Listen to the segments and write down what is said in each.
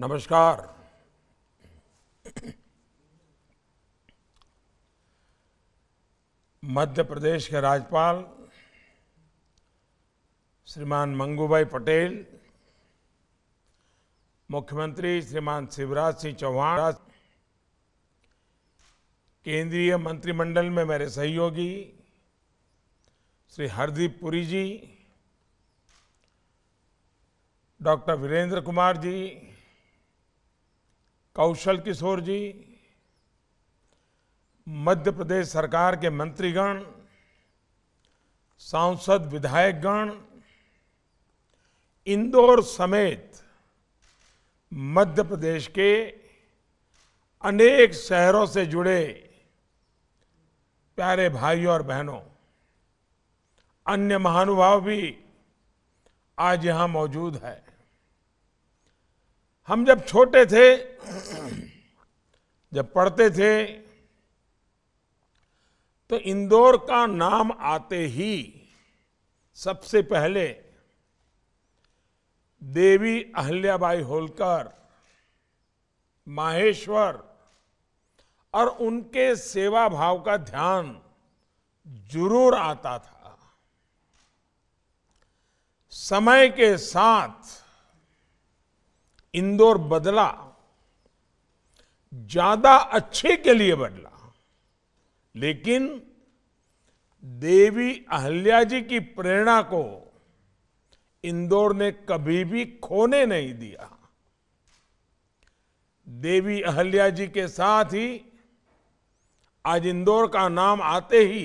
नमस्कार मध्य प्रदेश के राज्यपाल श्रीमान मंगूभाई पटेल मुख्यमंत्री श्रीमान शिवराज सिंह चौहान केंद्रीय मंत्रिमंडल में मेरे सहयोगी श्री हरदीप पुरी जी डॉक्टर वीरेंद्र कुमार जी कौशल किशोर जी मध्य प्रदेश सरकार के मंत्रीगण सांसद विधायकगण इंदौर समेत मध्य प्रदेश के अनेक शहरों से जुड़े प्यारे भाइयों और बहनों अन्य महानुभाव भी आज यहां मौजूद है हम जब छोटे थे जब पढ़ते थे तो इंदौर का नाम आते ही सबसे पहले देवी अहल्याबाई होलकर माहेश्वर और उनके सेवा भाव का ध्यान जरूर आता था समय के साथ इंदौर बदला ज्यादा अच्छे के लिए बदला लेकिन देवी अहल्या जी की प्रेरणा को इंदौर ने कभी भी खोने नहीं दिया देवी अहल्या जी के साथ ही आज इंदौर का नाम आते ही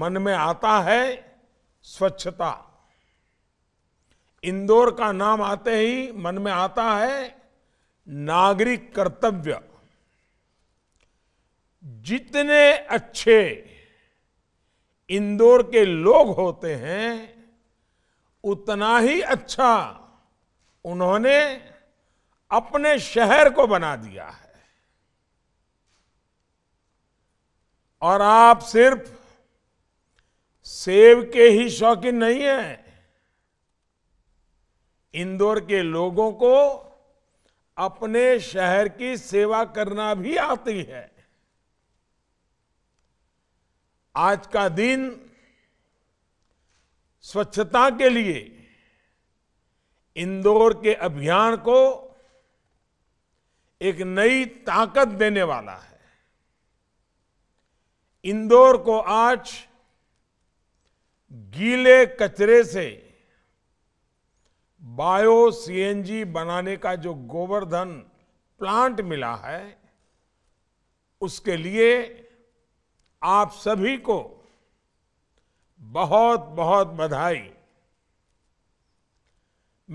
मन में आता है स्वच्छता इंदौर का नाम आते ही मन में आता है नागरिक कर्तव्य जितने अच्छे इंदौर के लोग होते हैं उतना ही अच्छा उन्होंने अपने शहर को बना दिया है और आप सिर्फ सेब के ही शौकीन नहीं हैं इंदौर के लोगों को अपने शहर की सेवा करना भी आती है आज का दिन स्वच्छता के लिए इंदौर के अभियान को एक नई ताकत देने वाला है इंदौर को आज गीले कचरे से बायो सीएनजी बनाने का जो गोवर्धन प्लांट मिला है उसके लिए आप सभी को बहुत बहुत बधाई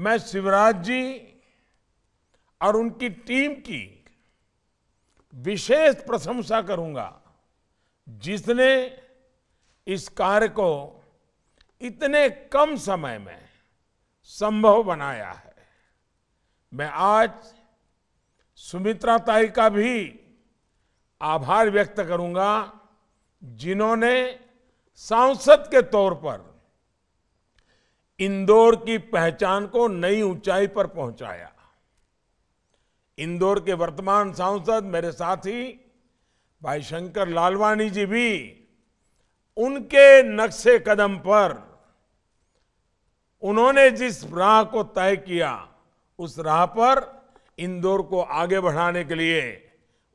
मैं शिवराज जी और उनकी टीम की विशेष प्रशंसा करूंगा जिसने इस कार्य को इतने कम समय में संभव बनाया है मैं आज सुमित्रा ताई का भी आभार व्यक्त करूंगा जिन्होंने सांसद के तौर पर इंदौर की पहचान को नई ऊंचाई पर पहुंचाया इंदौर के वर्तमान सांसद मेरे साथी भाई शंकर लालवानी जी भी उनके नक्शे कदम पर उन्होंने जिस राह को तय किया उस राह पर इंदौर को आगे बढ़ाने के लिए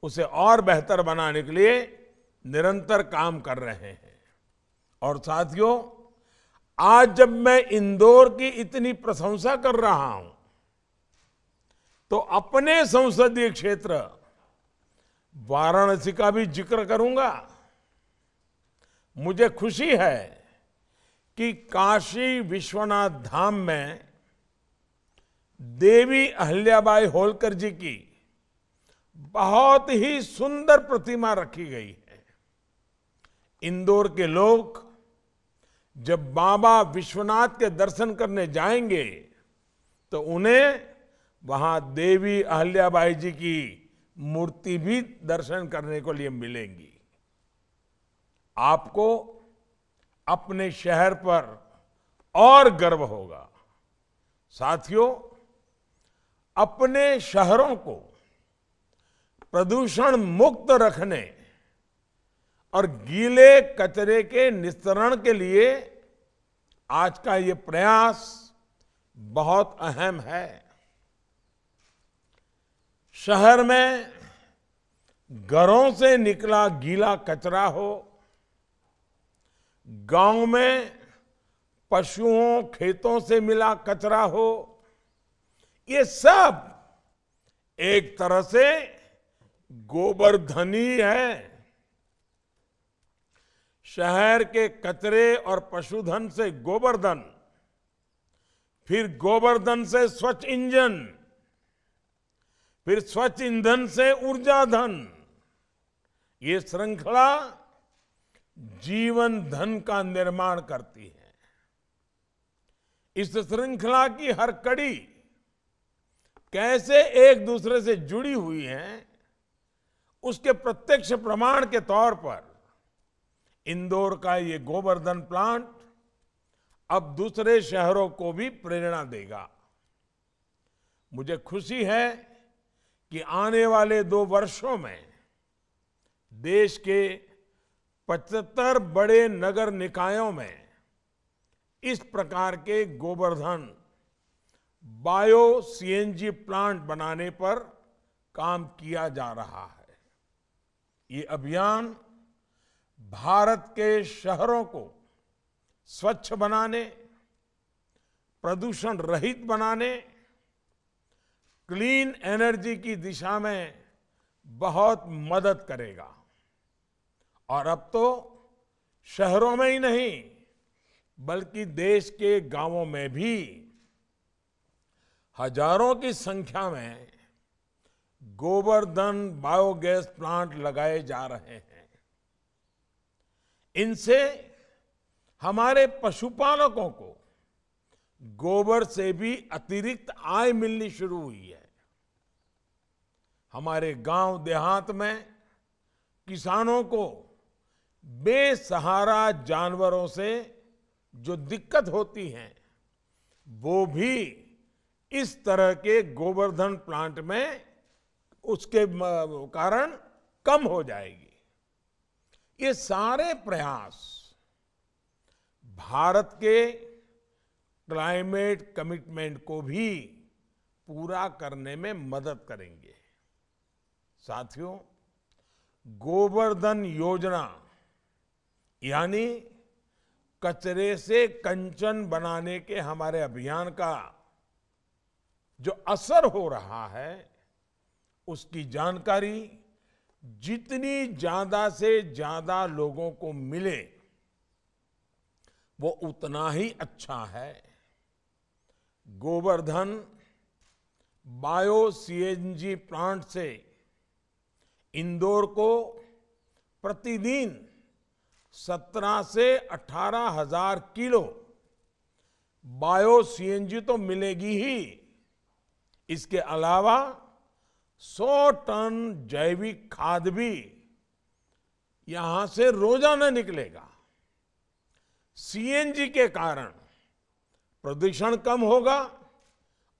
उसे और बेहतर बनाने के लिए निरंतर काम कर रहे हैं और साथियों आज जब मैं इंदौर की इतनी प्रशंसा कर रहा हूं तो अपने संसदीय क्षेत्र वाराणसी का भी जिक्र करूंगा मुझे खुशी है कि काशी विश्वनाथ धाम में देवी अहल्याबाई होलकर जी की बहुत ही सुंदर प्रतिमा रखी गई है इंदौर के लोग जब बाबा विश्वनाथ के दर्शन करने जाएंगे तो उन्हें वहां देवी अहल्याबाई जी की मूर्ति भी दर्शन करने को लिए मिलेंगी आपको अपने शहर पर और गर्व होगा साथियों अपने शहरों को प्रदूषण मुक्त रखने और गीले कचरे के निस्तरण के लिए आज का ये प्रयास बहुत अहम है शहर में घरों से निकला गीला कचरा हो गांव में पशुओं खेतों से मिला कचरा हो ये सब एक तरह से गोबर धनी है शहर के कचरे और पशुधन से गोबरधन फिर गोबरधन से स्वच्छ इंजन फिर स्वच्छ ईंधन से ऊर्जा धन ये श्रृंखला जीवन धन का निर्माण करती है इस श्रृंखला की हर कड़ी कैसे एक दूसरे से जुड़ी हुई है उसके प्रत्यक्ष प्रमाण के तौर पर इंदौर का ये गोवर्धन प्लांट अब दूसरे शहरों को भी प्रेरणा देगा मुझे खुशी है कि आने वाले दो वर्षों में देश के पचहत्तर बड़े नगर निकायों में इस प्रकार के गोवर्धन बायो सीएनजी प्लांट बनाने पर काम किया जा रहा है ये अभियान भारत के शहरों को स्वच्छ बनाने प्रदूषण रहित बनाने क्लीन एनर्जी की दिशा में बहुत मदद करेगा और अब तो शहरों में ही नहीं बल्कि देश के गांवों में भी हजारों की संख्या में गोबरधन बायोगैस प्लांट लगाए जा रहे हैं इनसे हमारे पशुपालकों को गोबर से भी अतिरिक्त आय मिलनी शुरू हुई है हमारे गांव देहात में किसानों को बेसहारा जानवरों से जो दिक्कत होती है वो भी इस तरह के गोवर्धन प्लांट में उसके कारण कम हो जाएगी ये सारे प्रयास भारत के क्लाइमेट कमिटमेंट को भी पूरा करने में मदद करेंगे साथियों गोवर्धन योजना यानी कचरे से कंचन बनाने के हमारे अभियान का जो असर हो रहा है उसकी जानकारी जितनी ज्यादा से ज्यादा लोगों को मिले वो उतना ही अच्छा है गोवर्धन बायो सीएनजी प्लांट से इंदौर को प्रतिदिन सत्रह से अठारह हजार किलो बायो सीएनजी तो मिलेगी ही इसके अलावा 100 टन जैविक खाद भी यहां से रोजाना निकलेगा सीएनजी के कारण प्रदूषण कम होगा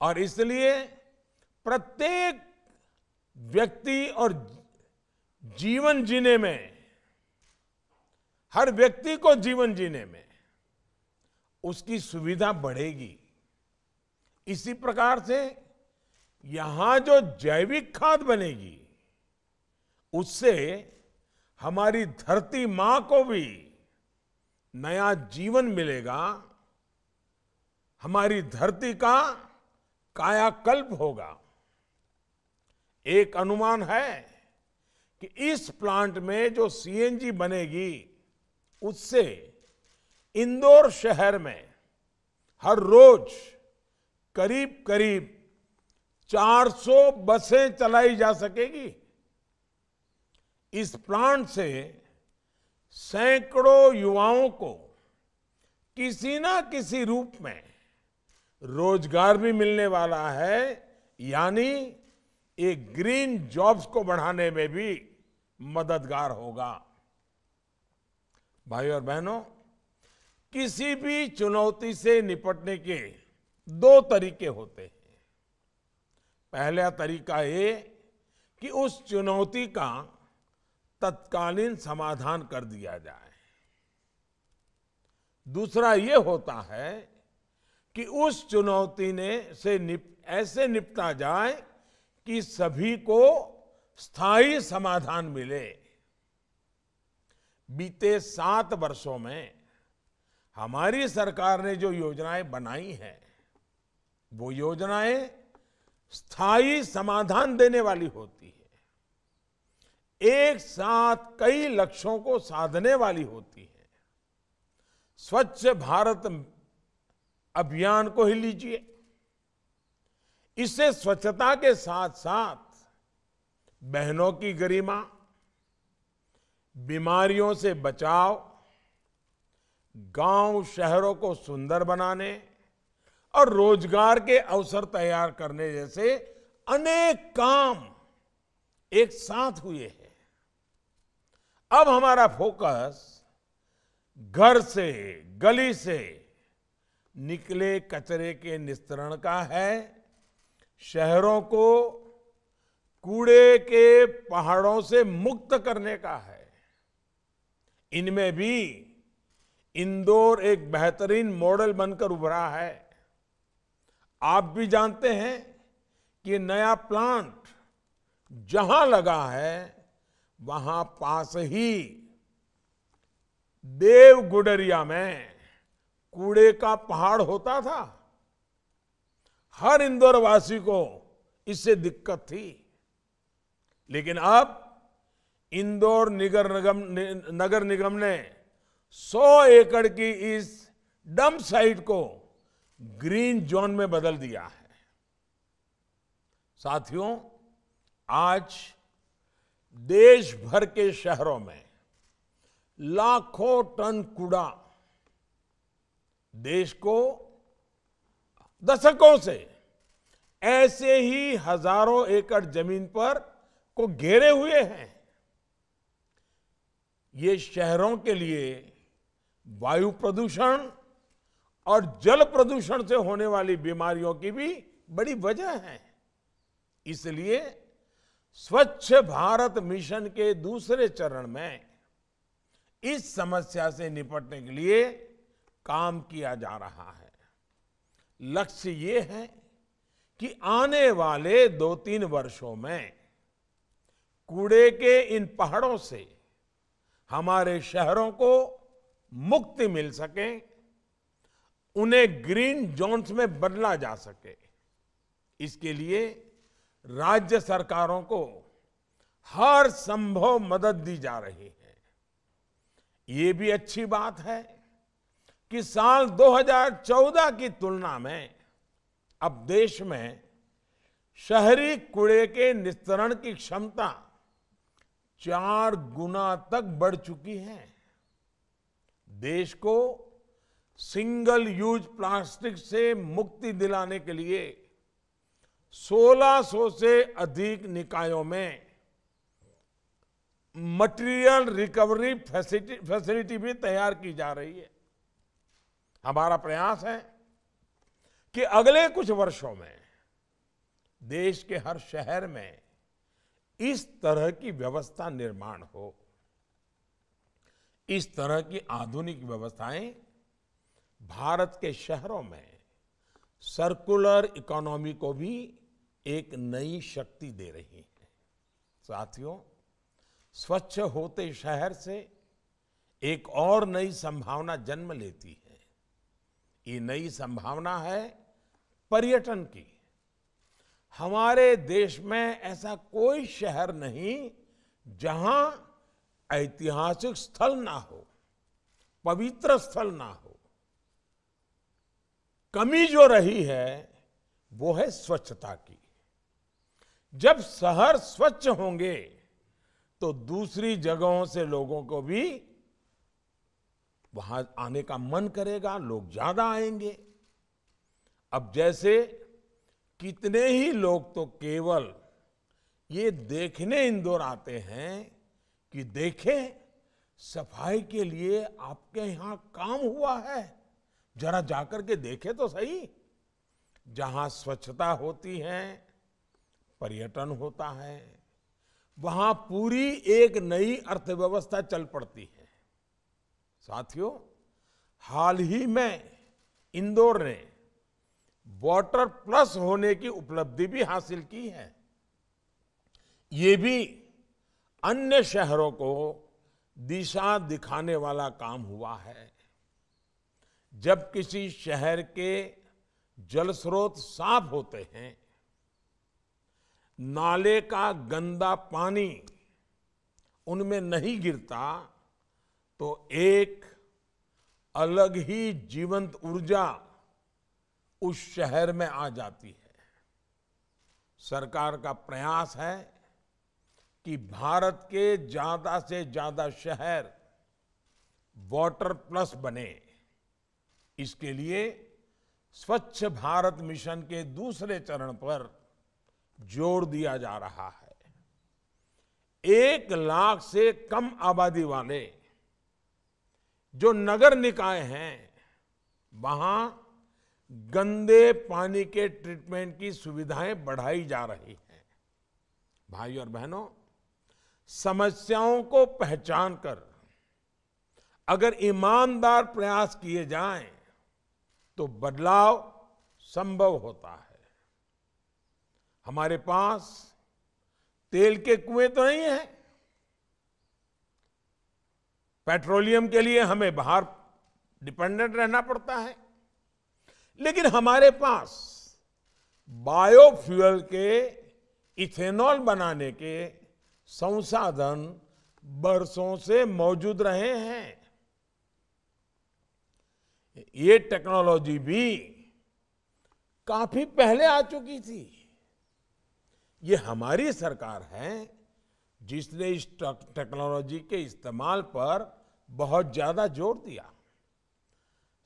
और इसलिए प्रत्येक व्यक्ति और जीवन जीने में हर व्यक्ति को जीवन जीने में उसकी सुविधा बढ़ेगी इसी प्रकार से यहां जो जैविक खाद बनेगी उससे हमारी धरती मां को भी नया जीवन मिलेगा हमारी धरती का कायाकल्प होगा एक अनुमान है कि इस प्लांट में जो सीएनजी बनेगी उससे इंदौर शहर में हर रोज करीब करीब 400 बसें चलाई जा सकेगी इस प्लांट से सैकड़ों युवाओं को किसी ना किसी रूप में रोजगार भी मिलने वाला है यानी एक ग्रीन जॉब्स को बढ़ाने में भी मददगार होगा भाई और बहनों किसी भी चुनौती से निपटने के दो तरीके होते हैं पहला तरीका ये कि उस चुनौती का तत्कालीन समाधान कर दिया जाए दूसरा ये होता है कि उस चुनौती ने से निप, ऐसे निपटा जाए कि सभी को स्थायी समाधान मिले बीते सात वर्षों में हमारी सरकार ने जो योजनाएं बनाई हैं वो योजनाएं स्थायी समाधान देने वाली होती है एक साथ कई लक्ष्यों को साधने वाली होती है स्वच्छ भारत अभियान को ही लीजिए इससे स्वच्छता के साथ साथ बहनों की गरिमा बीमारियों से बचाव गांव शहरों को सुंदर बनाने और रोजगार के अवसर तैयार करने जैसे अनेक काम एक साथ हुए हैं अब हमारा फोकस घर से गली से निकले कचरे के निस्तरण का है शहरों को कूड़े के पहाड़ों से मुक्त करने का है इनमें भी इंदौर एक बेहतरीन मॉडल बनकर उभरा है आप भी जानते हैं कि नया प्लांट जहां लगा है वहां पास ही देवगुडरिया में कूड़े का पहाड़ होता था हर इंदौरवासी को इससे दिक्कत थी लेकिन अब इंदौर निगर निगम नगर निगम ने 100 एकड़ की इस डंप साइट को ग्रीन जोन में बदल दिया है साथियों आज देश भर के शहरों में लाखों टन कूड़ा देश को दशकों से ऐसे ही हजारों एकड़ जमीन पर को घेरे हुए हैं ये शहरों के लिए वायु प्रदूषण और जल प्रदूषण से होने वाली बीमारियों की भी बड़ी वजह है इसलिए स्वच्छ भारत मिशन के दूसरे चरण में इस समस्या से निपटने के लिए काम किया जा रहा है लक्ष्य ये है कि आने वाले दो तीन वर्षों में कूड़े के इन पहाड़ों से हमारे शहरों को मुक्ति मिल सके उन्हें ग्रीन जोन्स में बदला जा सके इसके लिए राज्य सरकारों को हर संभव मदद दी जा रही है ये भी अच्छी बात है कि साल 2014 की तुलना में अब देश में शहरी कूड़े के निस्तरण की क्षमता चार गुना तक बढ़ चुकी है देश को सिंगल यूज प्लास्टिक से मुक्ति दिलाने के लिए 1600 से अधिक निकायों में मटेरियल रिकवरी फैसिलिटी फैसिलिटी भी तैयार की जा रही है हमारा प्रयास है कि अगले कुछ वर्षों में देश के हर शहर में इस तरह की व्यवस्था निर्माण हो इस तरह की आधुनिक व्यवस्थाएं भारत के शहरों में सर्कुलर इकोनॉमी को भी एक नई शक्ति दे रही है साथियों स्वच्छ होते शहर से एक और नई संभावना जन्म लेती है ये नई संभावना है पर्यटन की हमारे देश में ऐसा कोई शहर नहीं जहां ऐतिहासिक स्थल ना हो पवित्र स्थल ना हो कमी जो रही है वो है स्वच्छता की जब शहर स्वच्छ होंगे तो दूसरी जगहों से लोगों को भी वहां आने का मन करेगा लोग ज्यादा आएंगे अब जैसे कितने ही लोग तो केवल ये देखने इंदौर आते हैं कि देखें सफाई के लिए आपके यहां काम हुआ है जरा जाकर के देखे तो सही जहां स्वच्छता होती है पर्यटन होता है वहां पूरी एक नई अर्थव्यवस्था चल पड़ती है साथियों हाल ही में इंदौर ने वाटर प्लस होने की उपलब्धि भी हासिल की है ये भी अन्य शहरों को दिशा दिखाने वाला काम हुआ है जब किसी शहर के जल स्रोत साफ होते हैं नाले का गंदा पानी उनमें नहीं गिरता तो एक अलग ही जीवंत ऊर्जा उस शहर में आ जाती है सरकार का प्रयास है कि भारत के ज्यादा से ज्यादा शहर वाटर प्लस बने इसके लिए स्वच्छ भारत मिशन के दूसरे चरण पर जोर दिया जा रहा है एक लाख से कम आबादी वाले जो नगर निकाय हैं वहां गंदे पानी के ट्रीटमेंट की सुविधाएं बढ़ाई जा रही हैं भाई और बहनों समस्याओं को पहचान कर अगर ईमानदार प्रयास किए जाएं तो बदलाव संभव होता है हमारे पास तेल के कुएं तो नहीं है पेट्रोलियम के लिए हमें बाहर डिपेंडेंट रहना पड़ता है लेकिन हमारे पास बायोफ्यूल के इथेनॉल बनाने के संसाधन बरसों से मौजूद रहे हैं ये टेक्नोलॉजी भी काफी पहले आ चुकी थी ये हमारी सरकार है जिसने इस टेक्नोलॉजी के इस्तेमाल पर बहुत ज्यादा जोर दिया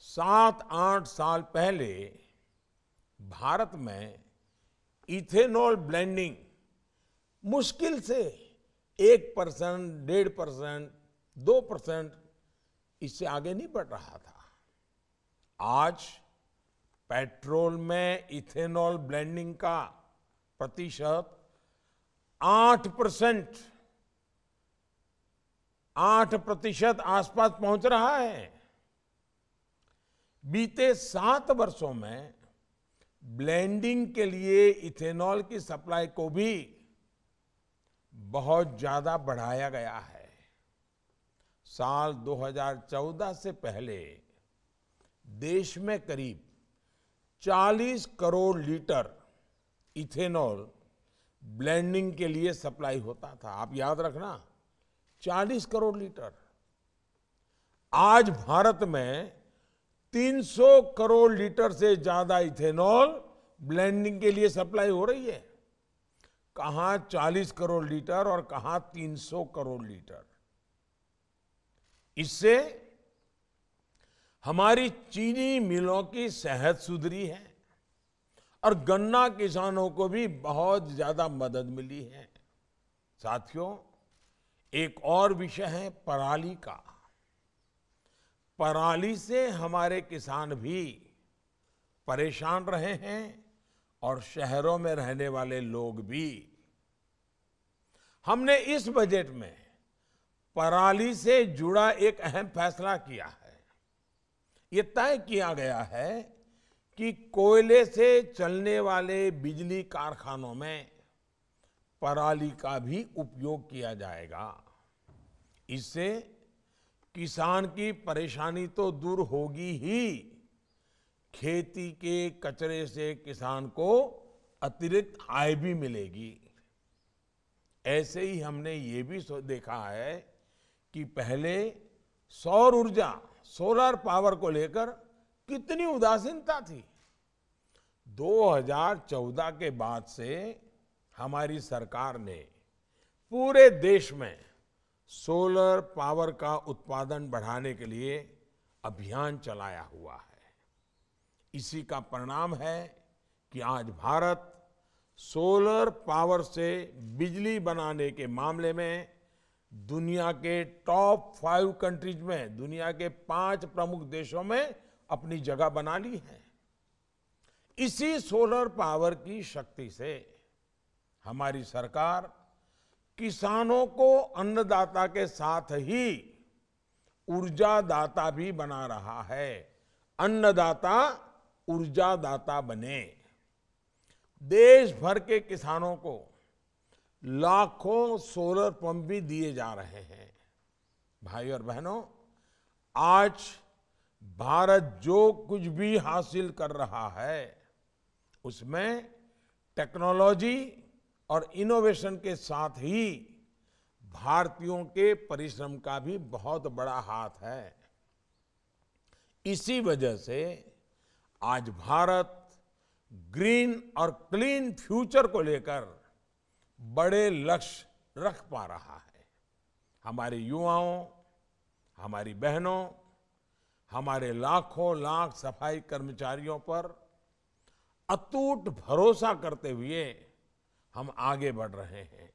सात आठ साल पहले भारत में इथेनॉल ब्लेंडिंग मुश्किल से एक परसेंट डेढ़ परसेंट दो परसेंट इससे आगे नहीं बढ़ रहा था आज पेट्रोल में इथेनॉल ब्लेंडिंग का प्रतिशत आठ परसेंट आठ प्रतिशत आसपास पहुंच रहा है बीते सात वर्षों में ब्लेंडिंग के लिए इथेनॉल की सप्लाई को भी बहुत ज्यादा बढ़ाया गया है साल 2014 से पहले देश में करीब 40 करोड़ लीटर इथेनॉल ब्लेंडिंग के लिए सप्लाई होता था आप याद रखना 40 करोड़ लीटर आज भारत में 300 करोड़ लीटर से ज्यादा इथेनॉल ब्लेंडिंग के लिए सप्लाई हो रही है कहा 40 करोड़ लीटर और कहा 300 करोड़ लीटर इससे हमारी चीनी मिलों की सेहत सुधरी है और गन्ना किसानों को भी बहुत ज्यादा मदद मिली है साथियों एक और विषय है पराली का पराली से हमारे किसान भी परेशान रहे हैं और शहरों में रहने वाले लोग भी हमने इस बजट में पराली से जुड़ा एक अहम फैसला किया है ये तय किया गया है कि कोयले से चलने वाले बिजली कारखानों में पराली का भी उपयोग किया जाएगा इससे किसान की परेशानी तो दूर होगी ही खेती के कचरे से किसान को अतिरिक्त आय भी मिलेगी ऐसे ही हमने ये भी देखा है कि पहले सौर ऊर्जा सोलर पावर को लेकर कितनी उदासीनता थी 2014 के बाद से हमारी सरकार ने पूरे देश में सोलर पावर का उत्पादन बढ़ाने के लिए अभियान चलाया हुआ है इसी का परिणाम है कि आज भारत सोलर पावर से बिजली बनाने के मामले में दुनिया के टॉप फाइव कंट्रीज में दुनिया के पांच प्रमुख देशों में अपनी जगह बना ली है इसी सोलर पावर की शक्ति से हमारी सरकार किसानों को अन्नदाता के साथ ही ऊर्जादाता भी बना रहा है अन्नदाता ऊर्जादाता बने देश भर के किसानों को लाखों सोलर पंप भी दिए जा रहे हैं भाई और बहनों आज भारत जो कुछ भी हासिल कर रहा है उसमें टेक्नोलॉजी और इनोवेशन के साथ ही भारतीयों के परिश्रम का भी बहुत बड़ा हाथ है इसी वजह से आज भारत ग्रीन और क्लीन फ्यूचर को लेकर बड़े लक्ष्य रख पा रहा है हमारे युवाओं हमारी बहनों हमारे लाखों लाख सफाई कर्मचारियों पर अतूट भरोसा करते हुए हम आगे बढ़ रहे हैं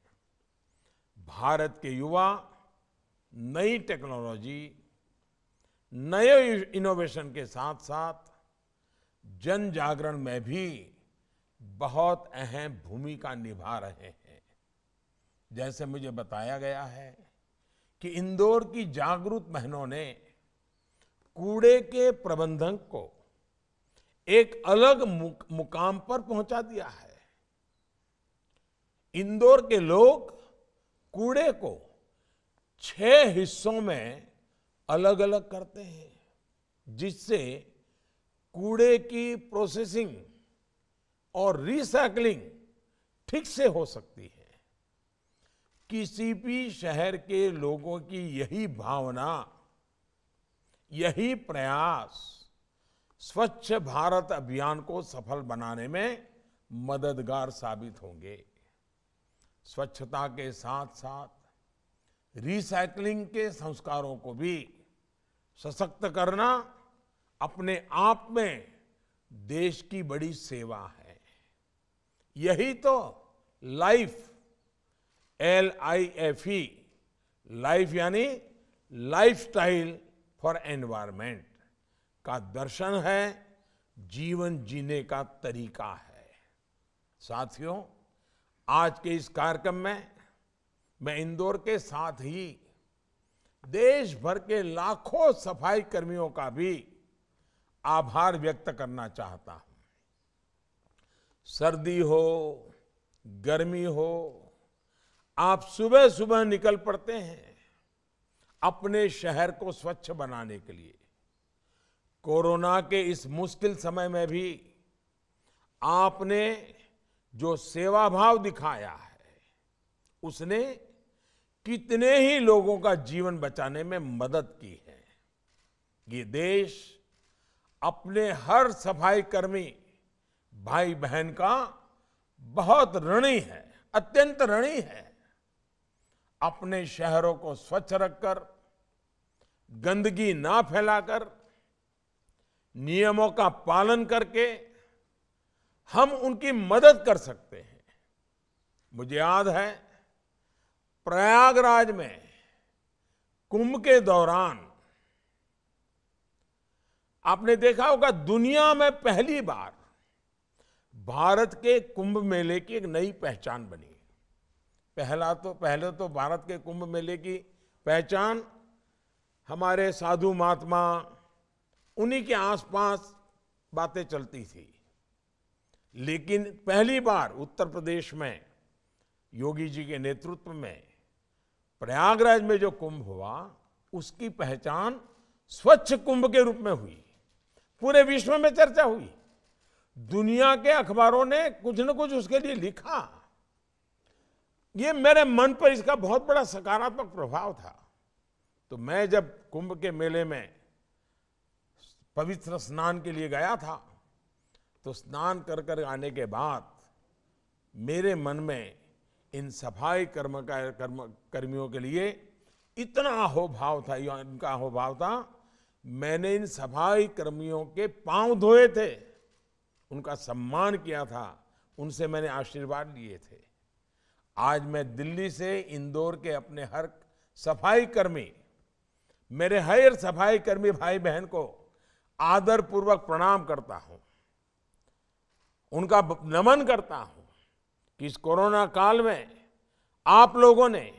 भारत के युवा नई टेक्नोलॉजी नए इनोवेशन के साथ साथ जन जागरण में भी बहुत अहम भूमिका निभा रहे हैं जैसे मुझे बताया गया है कि इंदौर की जागरूक बहनों ने कूड़े के प्रबंधन को एक अलग मुकाम पर पहुंचा दिया है इंदौर के लोग कूड़े को छह हिस्सों में अलग अलग करते हैं जिससे कूड़े की प्रोसेसिंग और रिसाइकलिंग ठीक से हो सकती है किसी भी शहर के लोगों की यही भावना यही प्रयास स्वच्छ भारत अभियान को सफल बनाने में मददगार साबित होंगे स्वच्छता के साथ साथ रिसाइकलिंग के संस्कारों को भी सशक्त करना अपने आप में देश की बड़ी सेवा है यही तो life L I F E life यानी लाइफस्टाइल फॉर एनवायरमेंट का दर्शन है जीवन जीने का तरीका है साथियों आज के इस कार्यक्रम में मैं इंदौर के साथ ही देश भर के लाखों सफाई कर्मियों का भी आभार व्यक्त करना चाहता हूं सर्दी हो गर्मी हो आप सुबह सुबह निकल पड़ते हैं अपने शहर को स्वच्छ बनाने के लिए कोरोना के इस मुश्किल समय में भी आपने जो सेवा भाव दिखाया है उसने कितने ही लोगों का जीवन बचाने में मदद की है ये देश अपने हर सफाई कर्मी भाई बहन का बहुत ऋणी है अत्यंत ऋणी है अपने शहरों को स्वच्छ रखकर गंदगी ना फैलाकर नियमों का पालन करके हम उनकी मदद कर सकते हैं मुझे याद है प्रयागराज में कुंभ के दौरान आपने देखा होगा दुनिया में पहली बार भारत के कुंभ मेले की एक नई पहचान बनी पहला तो पहले तो भारत के कुंभ मेले की पहचान हमारे साधु महात्मा उन्हीं के आसपास बातें चलती थी लेकिन पहली बार उत्तर प्रदेश में योगी जी के नेतृत्व में प्रयागराज में जो कुंभ हुआ उसकी पहचान स्वच्छ कुंभ के रूप में हुई पूरे विश्व में चर्चा हुई दुनिया के अखबारों ने कुछ न कुछ उसके लिए लिखा ये मेरे मन पर इसका बहुत बड़ा सकारात्मक प्रभाव था तो मैं जब कुंभ के मेले में पवित्र स्नान के लिए गया था तो स्नान कर कर आने के बाद मेरे मन में इन सफाई कर्म का कर्म कर्मियों के लिए इतना अहोभाव था इनका अहोभाव था मैंने इन सफाई कर्मियों के पांव धोए थे उनका सम्मान किया था उनसे मैंने आशीर्वाद लिए थे आज मैं दिल्ली से इंदौर के अपने हर सफाई कर्मी मेरे हर सफाई कर्मी भाई बहन को आदरपूर्वक प्रणाम करता हूं उनका नमन करता हूं कि इस कोरोना काल में आप लोगों ने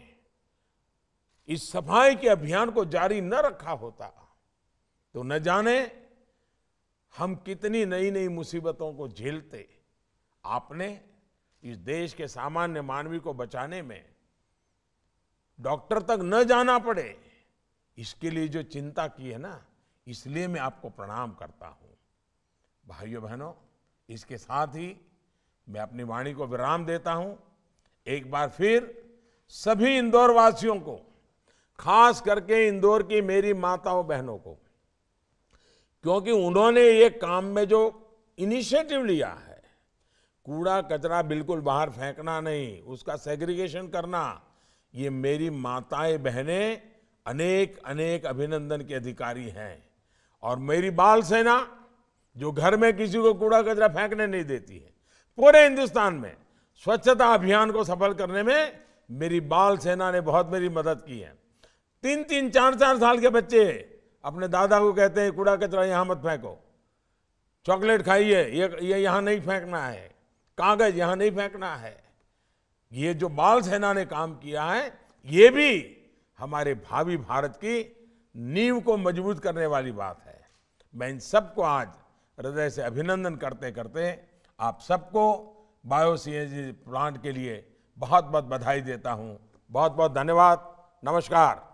इस सफाई के अभियान को जारी न रखा होता तो न जाने हम कितनी नई नई मुसीबतों को झेलते आपने इस देश के सामान्य मानवी को बचाने में डॉक्टर तक न जाना पड़े इसके लिए जो चिंता की है ना इसलिए मैं आपको प्रणाम करता हूं भाइयों बहनों इसके साथ ही मैं अपनी वाणी को विराम देता हूं एक बार फिर सभी इंदौर वासियों को खास करके इंदौर की मेरी माताओं बहनों को क्योंकि उन्होंने ये काम में जो इनिशिएटिव लिया है कूड़ा कचरा बिल्कुल बाहर फेंकना नहीं उसका सेग्रीगेशन करना ये मेरी माताएं बहनें अनेक अनेक अभिनंदन के अधिकारी हैं और मेरी बाल सेना जो घर में किसी को कूड़ा कचरा फेंकने नहीं देती है पूरे हिंदुस्तान में स्वच्छता अभियान को सफल करने में मेरी बाल सेना ने बहुत मेरी मदद की है तीन तीन चार चार साल के बच्चे अपने दादा को कहते हैं कूड़ा कचरा यहाँ मत फेंको चॉकलेट खाइए ये ये यहाँ नहीं फेंकना है कागज यहाँ नहीं फेंकना है ये जो बाल सेना ने काम किया है ये भी हमारे भावी भारत की नींव को मजबूत करने वाली बात है मैं इन सबको आज हृदय से अभिनंदन करते करते आप सबको बायो सी प्लांट के लिए बहुत बहुत बधाई देता हूँ बहुत बहुत धन्यवाद नमस्कार